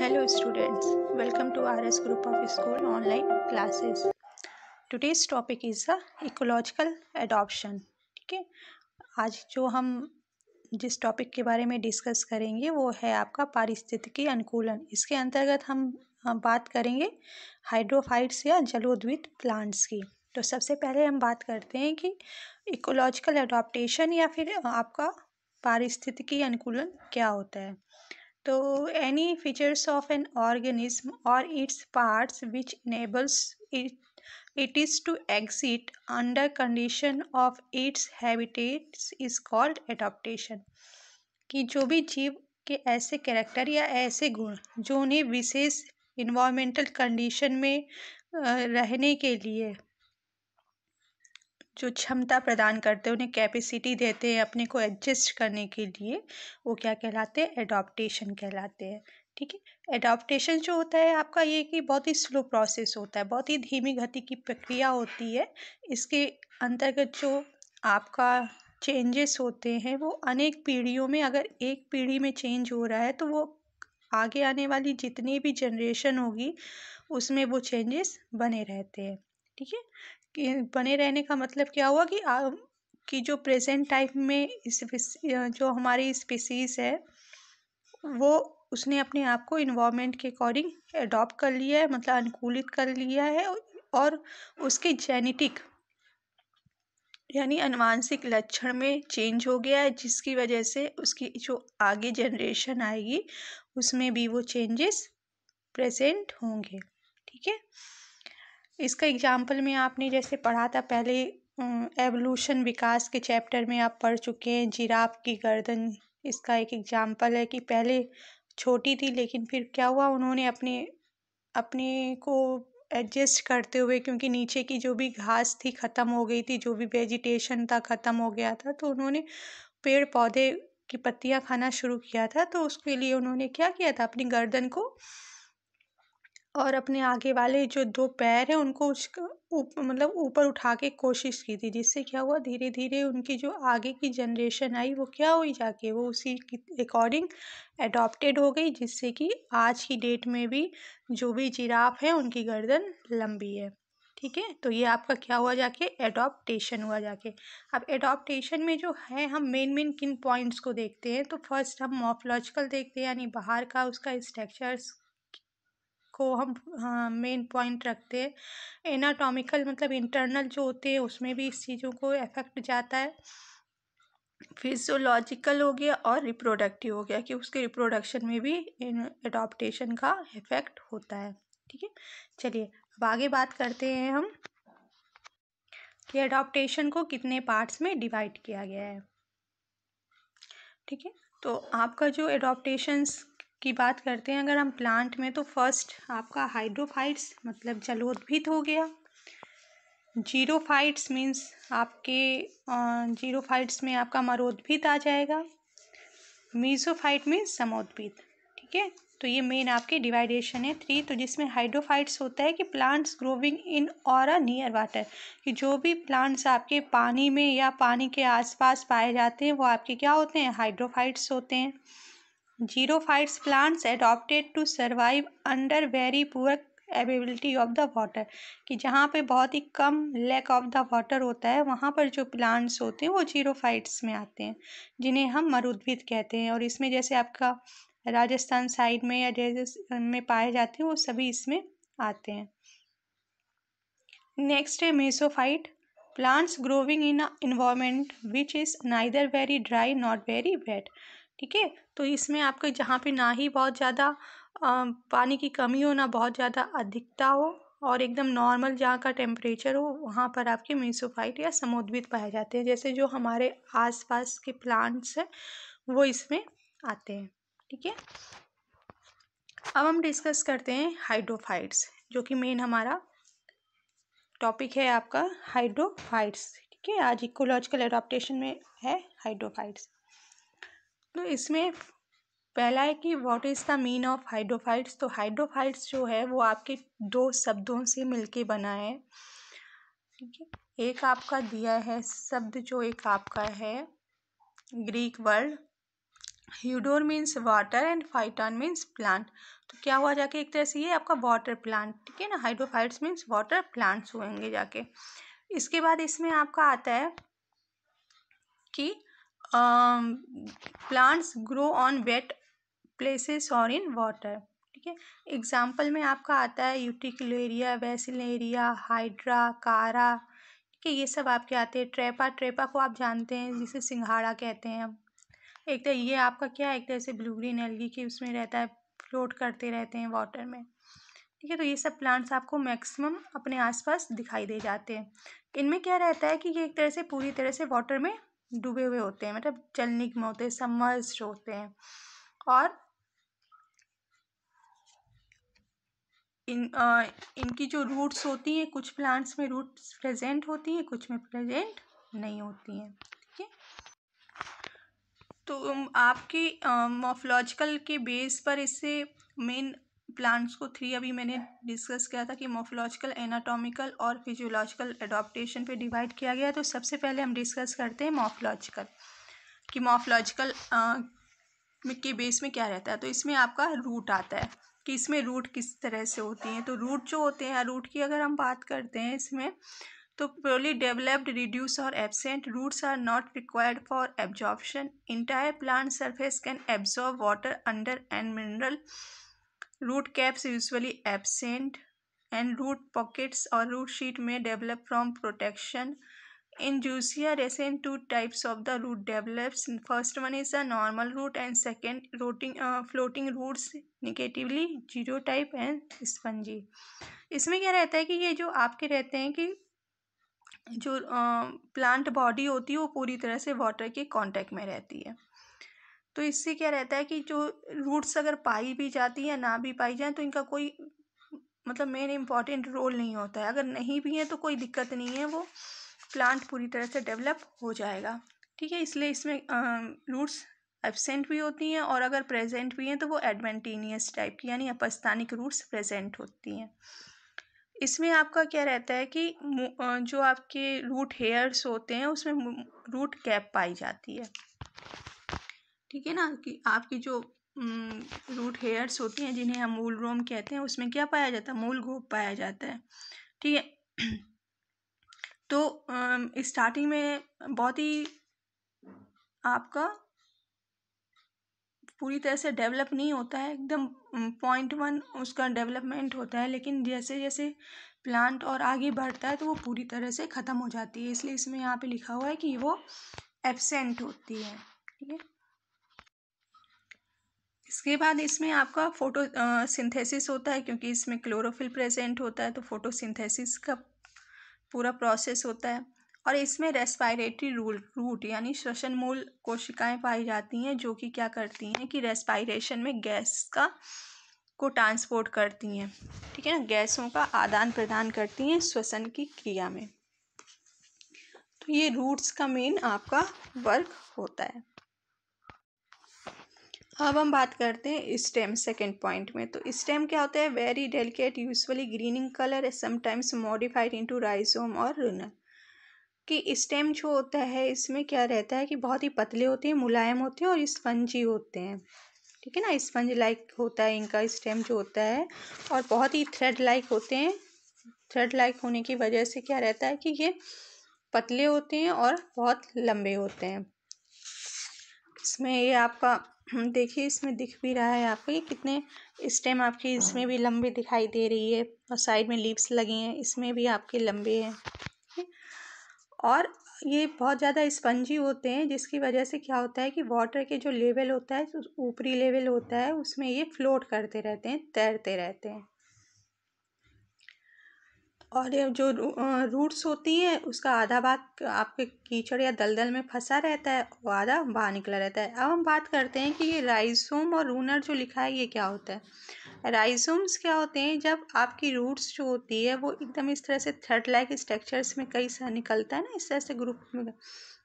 Hello students, welcome to RS Group of School online classes. Today's topic is the uh, ecological adoption. ठीक है आज जो हम जिस टॉपिक के बारे में डिस्कस करेंगे वो है आपका पारिस्थितिकी अनुकूलन इसके अंतर्गत हम बात करेंगे हाइड्रोफाइट्स या जलोद्वित प्लांट्स की तो सबसे पहले हम बात करते हैं कि इकोलॉजिकल अडोप्टेशन या फिर आपका पारिस्थितिकी अनुकूलन क्या होता है तो any features of an organism और its parts which enables it it is to exit under condition of its habitats is called adaptation कि जो भी जीव के ऐसे कैरेक्टर या ऐसे गुण जो उन्हें विशेष इन्वामेंटल कंडीशन में रहने के लिए जो क्षमता प्रदान करते हैं उन्हें कैपेसिटी देते हैं अपने को एडजस्ट करने के लिए वो क्या कहलाते हैं एडॉप्टेशन कहलाते हैं ठीक है एडोप्टेशन जो होता है आपका ये कि बहुत ही स्लो प्रोसेस होता है बहुत ही धीमी गति की प्रक्रिया होती है इसके अंतर्गत जो आपका चेंजेस होते हैं वो अनेक पीढ़ियों में अगर एक पीढ़ी में चेंज हो रहा है तो वो आगे आने वाली जितनी भी जनरेशन होगी उसमें वो चेंजेस बने रहते हैं ठीक है कि बने रहने का मतलब क्या हुआ कि आ, कि जो प्रेजेंट टाइप में इस जो हमारी स्पीसीज है वो उसने अपने आप को इन्वामेंट के अकॉर्डिंग अडॉप्ट कर लिया है मतलब अनुकूलित कर लिया है और उसके जेनेटिक यानी अनुवांशिक लक्षण में चेंज हो गया है जिसकी वजह से उसकी जो आगे जनरेशन आएगी उसमें भी वो चेंजेस प्रेजेंट होंगे ठीक है इसका एग्जाम्पल में आपने जैसे पढ़ा था पहले एवोल्यूशन विकास के चैप्टर में आप पढ़ चुके हैं जिराफ की गर्दन इसका एक एग्जाम्पल है कि पहले छोटी थी लेकिन फिर क्या हुआ उन्होंने अपने अपने को एडजस्ट करते हुए क्योंकि नीचे की जो भी घास थी ख़त्म हो गई थी जो भी वेजिटेशन था ख़त्म हो गया था तो उन्होंने पेड़ पौधे की पत्तियां खाना शुरू किया था तो उसके लिए उन्होंने क्या किया था अपनी गर्दन को और अपने आगे वाले जो दो पैर हैं उनको उप, मतलब ऊपर उठा के कोशिश की थी जिससे क्या हुआ धीरे धीरे उनकी जो आगे की जनरेशन आई वो क्या हुई जाके वो उसी की अकॉर्डिंग एडॉप्टेड हो गई जिससे कि आज की डेट में भी जो भी जिराफ है उनकी गर्दन लंबी है ठीक है तो ये आपका क्या हुआ जाके एडॉप्टेशन हुआ जाके अब एडॉप्टेशन में जो है हम मेन मेन किन पॉइंट्स को देखते हैं तो फर्स्ट हम मॉफलॉजिकल देखते हैं यानी बाहर का उसका स्ट्रक्चर्स को हम मेन हाँ, पॉइंट रखते हैं एनाटॉमिकल मतलब इंटरनल जो होते हैं उसमें भी इस चीज़ों को इफेक्ट जाता है फिजियोलॉजिकल हो गया और रिप्रोडक्टिव हो गया कि उसके रिप्रोडक्शन में भी एडोप्टेशन का इफेक्ट होता है ठीक है चलिए अब आगे बात करते हैं हम कि एडोप्टेशन को कितने पार्ट्स में डिवाइड किया गया है ठीक है तो आपका जो एडॉप्टेशंस की बात करते हैं अगर हम प्लांट में तो फर्स्ट आपका हाइड्रोफाइट्स मतलब जलोद्भित हो गया जीरोफाइट्स मीन्स आपके जीरोफाइट्स में आपका मरोद्भित आ जाएगा मीजोफाइट मीन्स समोद्भित ठीक है तो ये मेन आपके डिवाइडेशन है थ्री तो जिसमें हाइड्रोफाइट्स होता है कि प्लांट्स ग्रोविंग इन और नियर वाटर कि जो भी प्लांट्स आपके पानी में या पानी के आसपास पाए जाते हैं वो आपके क्या होते हैं हाइड्रोफाइट्स होते हैं phytes plants adapted to survive under very poor availability of the water कि जहाँ पे बहुत ही कम लैक ऑफ द वाटर होता है वहाँ पर जो प्लांट्स होते हैं वो जीरोफाइट्स में आते हैं जिन्हें हम मरुद्भिद कहते हैं और इसमें जैसे आपका राजस्थान साइड में या जैसे में पाए जाते हैं वो सभी इसमें आते हैं नेक्स्ट है mesophyte plants growing in environment which is neither very dry not very wet ठीक है तो इसमें आपके जहाँ पे ना ही बहुत ज़्यादा पानी की कमी हो ना बहुत ज़्यादा अधिकता हो और एकदम नॉर्मल जहाँ का टेम्परेचर हो वहाँ पर आपके मीसोफाइट या समोद्भिद पाए जाते हैं जैसे जो हमारे आसपास के प्लांट्स हैं वो इसमें आते हैं ठीक है अब हम डिस्कस करते हैं हाइड्रोफाइट्स जो कि मेन हमारा टॉपिक है आपका हाइड्रोफाइट्स ठीक है आज इकोलॉजिकल एडोप्टेशन में है हाइड्रोफाइट्स तो इसमें पहला है कि what is the mean of hydrophytes तो हाइड्रोफाइट्स जो है वो आपके दो शब्दों से मिलके बना है ठीक है एक आपका दिया है शब्द जो एक आपका है Greek word hudor means water and phyton means plant तो क्या हुआ जाके एक तरह से ये आपका वाटर प्लांट ठीक है ना हाइड्रोफाइट्स मीन्स वाटर प्लांट्स होंगे जाके इसके बाद इसमें आपका आता है कि plants grow on wet places और इन वाटर ठीक है एग्जाम्पल में आपका आता है यूटिकलेरिया वैसिलेरिया हाइड्रा कारा ठीक है ये सब आपके आते हैं ट्रेपा ट्रेपा को आप जानते हैं जिसे सिंघाड़ा कहते हैं एक तरह ये आपका क्या है एक तरह से ब्लू ग्रीन एलगी की उसमें रहता है फ्लोट करते रहते हैं वाटर में ठीक है तो ये सब प्लांट्स आपको मैक्सिमम अपने आसपास दिखाई दे जाते हैं इनमें क्या रहता है कि ये एक तरह से पूरी तरह से वाटर में डूबे हुए होते हैं मतलब जलनिक में होते हैं होते हैं और इन आ, इनकी जो रूट्स होती हैं कुछ प्लांट्स में रूट्स प्रेजेंट होती हैं कुछ में प्रेजेंट नहीं होती हैं ठीक है तो आपके मॉर्फोलॉजिकल के बेस पर इससे मेन प्लांट्स को थ्री अभी मैंने डिस्कस किया था कि मोफोलॉजिकल एनाटॉमिकल और फिजियोलॉजिकल एडोप्टेशन पे डिवाइड किया गया तो सबसे पहले हम डिस्कस करते हैं मोफोलॉजिकल कि मोफोलॉजिकल के बेस में क्या रहता है तो इसमें आपका रूट आता है कि इसमें रूट किस तरह से होती हैं तो रूट जो होते हैं रूट की अगर हम बात करते हैं इसमें तो प्योरली डेवलप्ड रिड्यूस और absent roots are not required for absorption entire plant surface can absorb water under and mineral root caps usually absent and root pockets और रूट शीट में develop from protection in Jussiaea रेसें two types of the root develops first one is a normal root and second rooting floating roots negatively zero type and spongy इसमें क्या रहता है कि ये जो आपके रहते हैं कि जो प्लांट बॉडी होती है वो पूरी तरह से वाटर के कॉन्टेक्ट में रहती है तो इससे क्या रहता है कि जो रूट्स अगर पाई भी जाती हैं ना भी पाई जाएँ तो इनका कोई मतलब मेन इम्पॉर्टेंट रोल नहीं होता है अगर नहीं भी है तो कोई दिक्कत नहीं है वो प्लांट पूरी तरह से डेवलप हो जाएगा ठीक है इसलिए इसमें रूट्स एबसेंट भी होती हैं और अगर प्रेजेंट भी हैं तो वो एडवेंटीनियस टाइप की यानी अपस्थानिक रूट्स प्रेजेंट होती हैं इसमें आपका क्या रहता है कि जो आपके रूट हेयर्स होते हैं उसमें रूट कैप पाई जाती है ठीक है ना कि आपकी जो रूट हेयर्स होती हैं जिन्हें हम मूल रोम कहते हैं उसमें क्या पाया जाता है मूल गोप पाया जाता है ठीक है तो स्टार्टिंग में बहुत ही आपका पूरी तरह से डेवलप नहीं होता है एकदम पॉइंट वन उसका डेवलपमेंट होता है लेकिन जैसे जैसे प्लांट और आगे बढ़ता है तो वो पूरी तरह से ख़त्म हो जाती है इसलिए इसमें यहाँ पे लिखा हुआ है कि वो एबसेंट होती है ठीक है इसके बाद इसमें आपका फोटो सिंथेसिस होता है क्योंकि इसमें क्लोरोफिल प्रेजेंट होता है तो फोटोसिंथेसिस का पूरा प्रोसेस होता है और इसमें रेस्पायरेटरी रूल रूट यानी श्वसन मूल कोशिकाएं पाई जाती हैं जो कि क्या करती हैं कि रेस्पायरेशन में गैस का को ट्रांसपोर्ट करती हैं ठीक है ना गैसों का आदान प्रदान करती हैं श्वसन की क्रिया में तो ये रूट्स का मेन आपका वर्क होता है अब हम बात करते हैं स्टेम सेकेंड पॉइंट में तो स्टेम क्या होता है very delicate usually greening colour sometimes modified into rhizome और रूनर कि स्टेम जो होता है इसमें क्या रहता है कि बहुत ही पतले होते हैं मुलायम होते हैं और स्पंजी होते हैं ठीक है ना स्पंज लाइक होता है इनका स्टेम जो होता है और बहुत ही थ्रेड लाइक होते हैं थ्रेड लाइक होने की वजह से क्या रहता है कि ये पतले होते हैं और बहुत लंबे होते हैं इसमें ये आपका हम्म, देखिए इसमें दिख भी रहा है आपको ये कितने स्टेम आपकी इसमें भी लंबी दिखाई दे रही है और साइड में लीव्स लगी हैं इसमें भी आपके लंबे हैं और ये बहुत ज़्यादा स्पंजी होते हैं जिसकी वजह से क्या होता है कि वाटर के जो लेवल होता है ऊपरी लेवल होता है उसमें ये फ्लोट करते रहते हैं तैरते रहते हैं और ये जो रूट्स होती हैं उसका आधा भाग आपके कीचड़ या दलदल में फंसा रहता है और आधा बाहर निकला रहता है अब हम बात करते हैं कि ये राइजोम और रूनर जो लिखा है ये क्या होता है राइजोम्स क्या होते हैं जब आपकी रूट्स जो होती है वो एकदम इस तरह से थर्ड लाइक स्ट्रक्चर्स में कई सा निकलता है ना इस तरह से ग्रुप में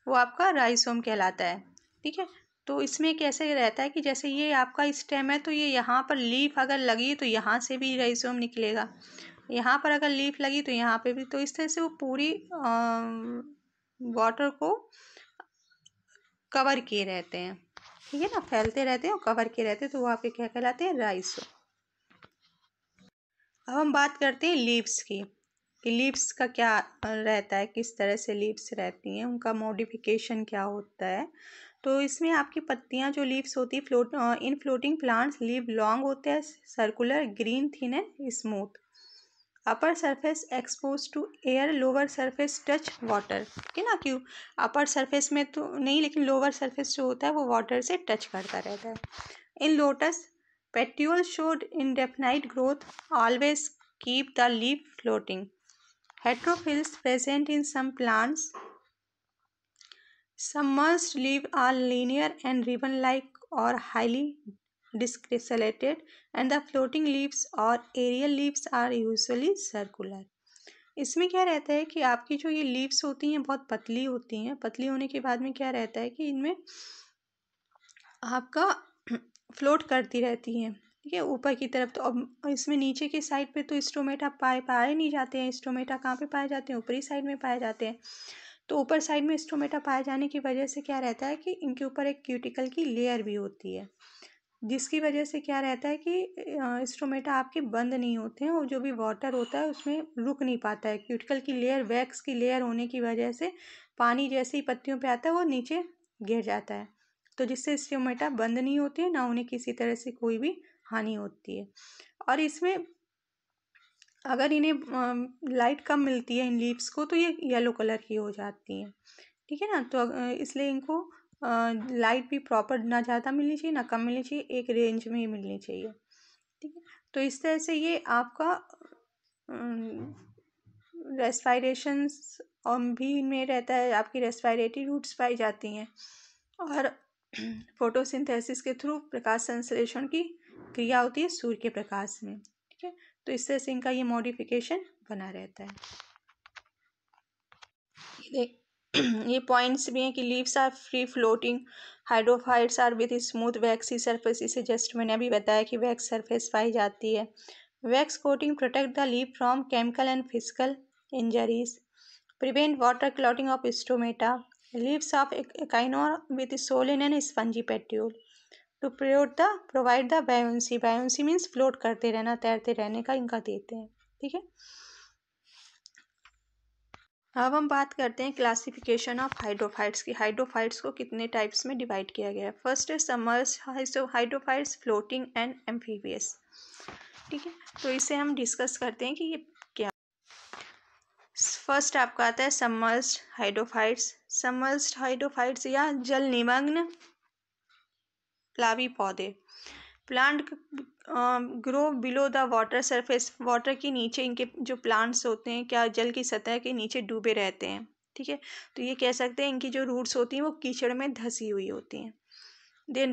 वो आपका राइसोम कहलाता है ठीक है तो इसमें कैसे रहता है कि जैसे ये आपका स्टेम है तो ये यहाँ पर लीफ अगर लगी तो यहाँ से भी राइसोम निकलेगा यहाँ पर अगर लीफ लगी तो यहाँ पे भी तो इस तरह से वो पूरी वाटर को कवर किए रहते हैं ठीक है ना फैलते रहते हैं और कवर किए रहते हैं तो वो आपके क्या कहलाते हैं राइस अब हम बात करते हैं लीव्स की कि लीव्स का क्या रहता है किस तरह से लीव्स रहती हैं उनका मॉडिफिकेशन क्या होता है तो इसमें आपकी पत्तियां जो लीव्स होती है float in floating plants leave long होते हैं circular green thin and smooth upper surface expose to air lower surface touch water ठीक ना क्यों अपर सरफेस में तो नहीं लेकिन लोअर सरफेस जो होता है वो वाटर से टच करता रहता है in lotus petiole showed in indefinite growth always keep the leave floating heterophylls present in some plants must leave are linear and ribbon like और highly discrescelated and the floating leaves or aerial leaves are usually circular इसमें क्या रहता है कि आपकी जो ये leaves होती हैं बहुत पतली होती हैं पतली होने के बाद में क्या रहता है कि इनमें आपका फ्लोट करती रहती हैं ठीक है ऊपर की तरफ तो अब इसमें नीचे के साइड पे तो स्टोमेटा पाए पाए नहीं जाते हैं स्टोमेटा कहाँ पे पाए जाते हैं ऊपरी साइड में पाए जाते हैं तो ऊपर साइड में स्टोमेटा पाए जाने की वजह से क्या रहता है कि इनके ऊपर एक क्यूटिकल की लेयर भी होती है जिसकी वजह से क्या रहता है कि स्ट्रोमेटा आपके बंद नहीं होते हैं और जो भी वाटर होता है उसमें रुक नहीं पाता है क्यूटिकल की लेयर वैक्स की लेयर होने की वजह से पानी जैसे ही पत्तियों पे आता है वो नीचे गिर जाता है तो जिससे स्ट्रोमेटा बंद नहीं होते हैं ना उन्हें किसी तरह से कोई भी हानि होती है और इसमें अगर इन्हें लाइट कम मिलती है इन लीव्स को तो ये येलो कलर की हो जाती हैं ठीक है ना तो इसलिए इनको लाइट भी प्रॉपर ना ज़्यादा मिलनी चाहिए ना कम मिलनी चाहिए एक रेंज में ही मिलनी चाहिए ठीक है तो इस तरह से ये आपका रेस्पायरेशंस और भी में रहता है आपकी रेस्पायरेटरी रूट्स पाई जाती हैं और फोटोसिंथेसिस के थ्रू प्रकाश संश्लेषण की क्रिया होती है सूर्य के प्रकाश में ठीक है तो इस तरह से इनका ये मॉडिफिकेशन बना रहता है देख ये पॉइंट्स भी हैं कि leaves are free floating hydrophytes are with smooth waxy surface इसे जस्ट मैंने अभी बताया कि वैक्स सरफेस पाई जाती है wax coating protect the leave from chemical and physical injuries prevent water clotting of stomata leaves of एकाइनो with swollen and spongy petiole to प्रोट the provide the buoyancy buoyancy means float करते रहना तैरते रहने का इनका देते हैं ठीक है अब हम बात करते हैं क्लासिफिकेशन ऑफ हाइड्रोफाइट्स की हाइड्रोफाइट्स को कितने टाइप्स में डिवाइड किया गया है फर्स्ट है submerse hydrophytes floating and amphibious ठीक है तो इसे हम डिस्कस करते हैं कि ये क्या फर्स्ट आपका आता है समर्स हाइड्रोफाइट्स समर्स हाइड्रोफाइट्स या जल निमग्न प्लावी पौधे plant grow below the water surface water के नीचे इनके जो प्लांट्स होते हैं क्या जल की सतह के नीचे डूबे रहते हैं ठीक है तो ये कह सकते हैं इनकी जो रूट्स होती हैं वो कीचड़ में धसी हुई होती हैं they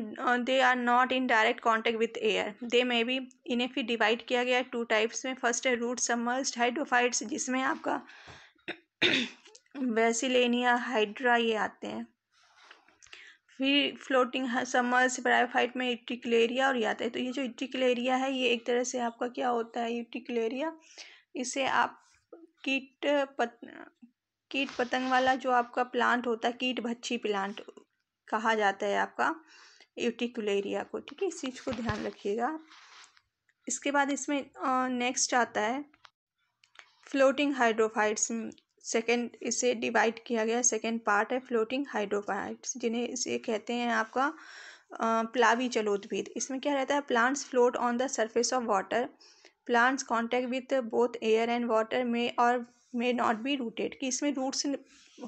they are not in direct contact with air they may be इन्हें फिर डिवाइड किया गया टू टाइप्स में फर्स्ट है रूट समर्स हाइड्रोफाइट्स जिसमें आपका वेसिलेनिया हाइड्रा ये आते हैं फिर फ्लोटिंग समर्स ब्रायोफाइट में इटिकलेरिया और याद है तो ये जो इटिकलेरिया है ये एक तरह से आपका क्या होता है इटिकलेरिया इसे आप कीट पत कीट पतंग वाला जो आपका प्लांट होता है कीट भच्छी प्लांट कहा जाता है आपका यूटिकुलेरिया को ठीक है इस चीज़ को ध्यान रखिएगा इसके बाद इसमें नेक्स्ट आता है फ्लोटिंग हाइड्रोफाइट्स सेकेंड इसे डिवाइड किया गया सेकेंड पार्ट है फ्लोटिंग हाइड्रोफाइट्स जिन्हें इसे कहते हैं आपका प्लावी जलोद्भिद इसमें क्या रहता है plants float on the surface of water plants contact with both air and water में और मे नॉट बी रूटेड कि इसमें रूट्स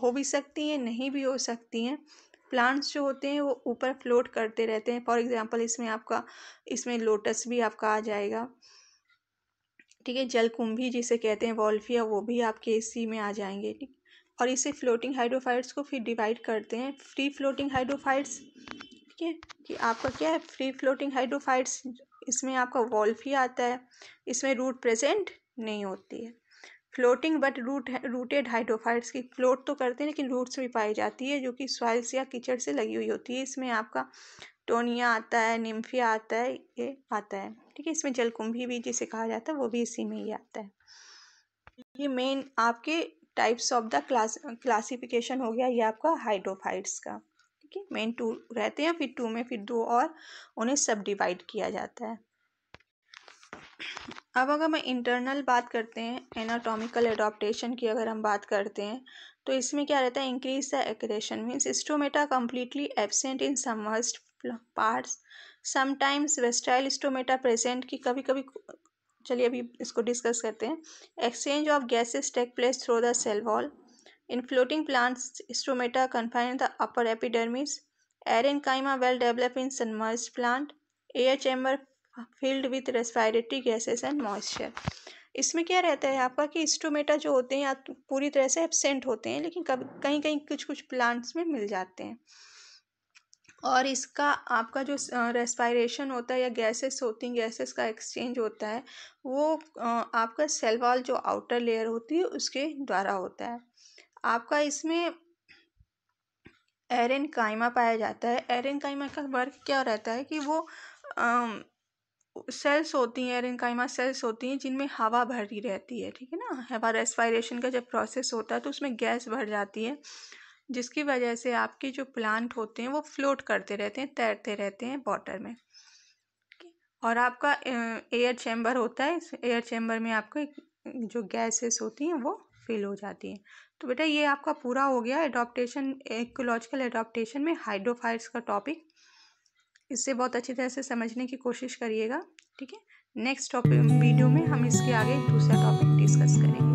हो भी सकती हैं नहीं भी हो सकती हैं प्लांट्स जो होते हैं वो ऊपर फ्लोट करते रहते हैं फॉर एग्जांपल इसमें आपका इसमें लोटस भी आपका आ जाएगा ठीक है जलकुंभी जिसे कहते हैं वॉल्फिया वो भी आपके इसी में आ जाएंगे ठीक और इसे फ्लोटिंग हाइड्रोफाइट्स को फिर डिवाइड करते हैं फ्री फ्लोटिंग हाइड्रोफाइट्स ठीक है कि आपका क्या है फ्री फ्लोटिंग हाइड्रोफाइट्स इसमें आपका वॉल्फिया आता है इसमें रूट प्रेजेंट नहीं होती है floating but root rooted hydrophytes की फ्लोट तो करते हैं लेकिन रूट्स भी पाई जाती है जो कि सॉइल्स या कीचड़ से लगी हुई होती है इसमें आपका टोनिया आता है निम्फिया आता है ये आता है ठीक है इसमें जलकुंभी भी जिसे कहा जाता है वो भी इसी में ही आता है ये मेन आपके types of the class classification हो गया ये आपका हाइड्रोफाइट्स का ठीक है मेन टू रहते हैं फिर टू में फिर दो और उन्हें सब डिवाइड किया जाता है अब अगर मैं इंटरनल बात करते हैं एनाटॉमिकल एडोप्टेशन की अगर हम बात करते हैं तो इसमें क्या रहता है increase the accretion means stomata completely absent in submersed parts sometimes vestigial stomata present की कभी कभी चलिए अभी इसको डिस्कस करते हैं exchange of gases take place through the cell wall in floating plants stomata confine the upper epidermis काइमा well develop in submerged plant air chamber filled with respiratory gases and moisture इसमें क्या रहता है आपका कि stomata जो होते हैं या पूरी तरह से एबसेंट होते हैं लेकिन कभी कहीं कहीं कुछ कुछ प्लांट्स में मिल जाते हैं और इसका आपका जो रेस्पायरेशन होता है या गैसेस होती हैं गैसेस का एक्सचेंज होता है वो आपका सेल वॉल जो आउटर लेयर होती है उसके द्वारा होता है आपका इसमें एरन कायमा पाया जाता है एरन कायमा का वर्क क्या रहता है कि वो सेल्स होती हैं एरन कायमा सेल्स होती हैं जिनमें हवा भरी रहती है ठीक है ना हवा रेस्पायरेशन का जब प्रोसेस होता है तो उसमें गैस भर जाती है जिसकी वजह से आपके जो प्लांट होते हैं वो फ्लोट करते रहते हैं तैरते रहते हैं वाटर में और आपका एयर चैम्बर होता है इस एयर चैम्बर में आपको जो गैसेस होती हैं वो फिल हो जाती हैं तो बेटा ये आपका पूरा हो गया एडोप्टेशन एकोलॉजिकल एडोप्टेशन में हाइड्रोफाइट्स का टॉपिक इससे बहुत अच्छी तरह से समझने की कोशिश करिएगा ठीक है नेक्स्ट टॉपिक वीडियो में हम इसके आगे दूसरा टॉपिक डिस्कस करेंगे